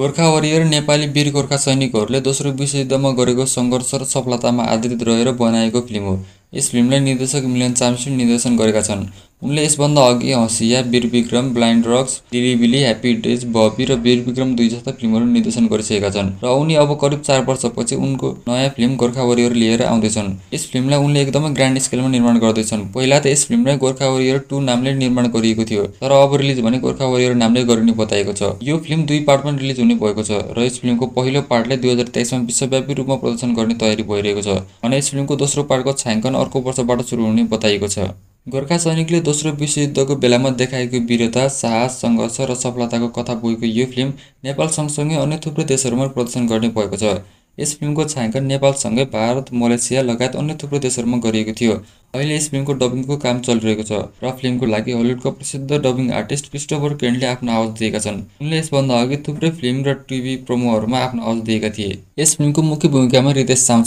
Gorkha warrior Nepali वीर गोर्खा सैनिकहरूले दोस्रो विश्वयुद्धमा गरेको सङ्घर्ष र सफलतामा आधारित रहेर बनाएको फिल्म हो यस फिल्मलाई निर्देशक मिलन चामसिङ निर्देशन गरेका छन् उनले यसभन्दा अघि Hasiya Birbikram blind rocks Dilibili happy days Bobby र वीरविक्रम दुई जस्ता फिल्महरू निर्देशन गरिसकेका छन् र उनी अब करिब चार वर्षपछि उनको नयाँ फिल्म गोर्खावरियर लिएर आउँदैछन् यस फिल्मलाई उनले एकदमै ग्रान्ड स्केलमा निर्माण गर्दैछन् पहिला त यस फिल्मलाई गोर्खावरियर टू नामले निर्माण गरिएको थियो तर अब रिलिज भने गोर्खावरियर नामले गरिने बताएको छ यो फिल्म दुई पार्टमा रिलिज हुने भएको छ र यस फिल्मको पहिलो पार्टलाई दुई हजार तेइसमा विश्वव्यापी रूपमा प्रदर्शन गर्ने तयारी भइरहेको छ अनि यस फिल्मको दोस्रो पार्टको छायाङ्कन अर्को वर्षबाट सुरु हुने बताइएको छ गोर्खा सैनिकले दोस्रो विश्वयुद्धको बेलामा देखाएको वीरता साहस सङ्घर्ष र सफलताको कथा बोकेको यो फिल्म नेपाल सँगसँगै अन्य थुप्रै देशहरूमा प्रदर्शन गर्ने भएको छ यस फिल्मको छायाङ्कन नेपालसँगै भारत मलेसिया लगायत अन्य थुप्रो देशहरूमा गरिएको थियो अहिले यस फिल्मको डबिङको काम चलिरहेको छ र फिल्मको लागि हलिउडको प्रसिद्ध डबिङ आर्टिस्ट क्रिस्टोफर केन्डले आफ्नो आवाज दिएका छन् उनले यसभन्दा अघि थुप्रै फिल्म र टिभी प्रोमोहरूमा आफ्नो आवाज दिएका थिए यस फिल्मको मुख्य भूमिकामा रितेश साम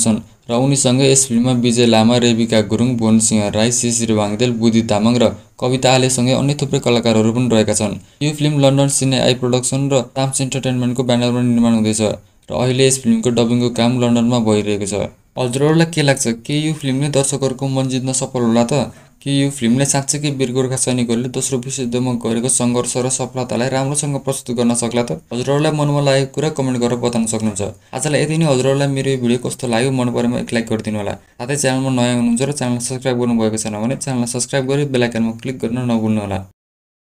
र उनीसँगै यस फिल्ममा विजय लामा रेविका गुरुङ सिंह राई शिशिर वाङदेल बुद्धि तामाङ र कविता आलेसँगै अन्य थुप्रै कलाकारहरू पनि रहेका छन् यो film London cine I production र ताम्स इन्टरटेनमेन्टको ब्यानरमा निर्माण हुँदैछ र अहिले यस फिल्मको डबिङको काम लन्डनमा भइरहेको छ हजुरहरूलाई के लाग्छ के यो फिल्मले दर्शकहरूको मन जित्न सफल होला त के यो फिल्मले साँच्चै वीर गोर्खा सैनिकहरूले दोस्रो विश्वयुद्धमा गरेको सङ्घर्ष र सफलतालाई राम्रोसँग प्रस्तुत गर्न सक्ला त हजुरहरूलाई मनमा लागेको कुरा कमेन्ट गरेर बताउन सक्नुहुन्छ आजलाई यति नै हजुरहरूलाई मेरो यो भिडियो कस्तो लाग्यो मन परेमा एक लाइक गरिदिनु होला साथै च्यानलमा नयाँ हुनुहुन्छ र च्यानल सब्सक्राइब गर्नुभएको छैन भने च्यानललाई सब्सक्राइब गरी बेलायकनमा क्लिक गर्न नभुल्नुहोला